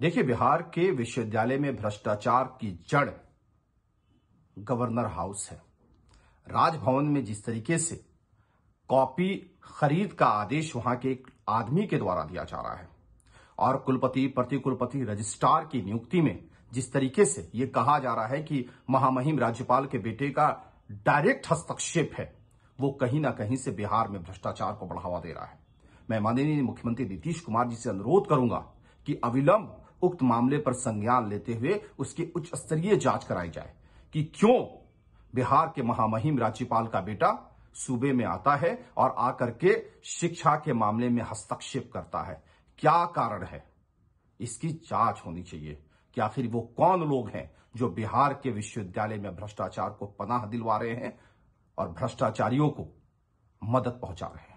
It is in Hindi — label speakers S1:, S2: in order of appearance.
S1: देखिए बिहार के विश्वविद्यालय में भ्रष्टाचार की जड़ गवर्नर हाउस है राजभवन में जिस तरीके से कॉपी खरीद का आदेश वहां के एक आदमी के द्वारा दिया जा रहा है और कुलपति प्रति कुलपति रजिस्ट्रार की नियुक्ति में जिस तरीके से यह कहा जा रहा है कि महामहिम राज्यपाल के बेटे का डायरेक्ट हस्तक्षेप है वो कहीं ना कहीं से बिहार में भ्रष्टाचार को बढ़ावा दे रहा है मैं माननीय मुख्यमंत्री नीतीश कुमार जी से अनुरोध करूंगा कि अविलंब उक्त मामले पर संज्ञान लेते हुए उसकी उच्च स्तरीय जांच कराई जाए कि क्यों बिहार के महामहिम राज्यपाल का बेटा सूबे में आता है और आकर के शिक्षा के मामले में हस्तक्षेप करता है क्या कारण है इसकी जांच होनी चाहिए कि आखिर वो कौन लोग हैं जो बिहार के विश्वविद्यालय में भ्रष्टाचार को पनाह दिलवा रहे हैं और भ्रष्टाचारियों को मदद पहुंचा रहे हैं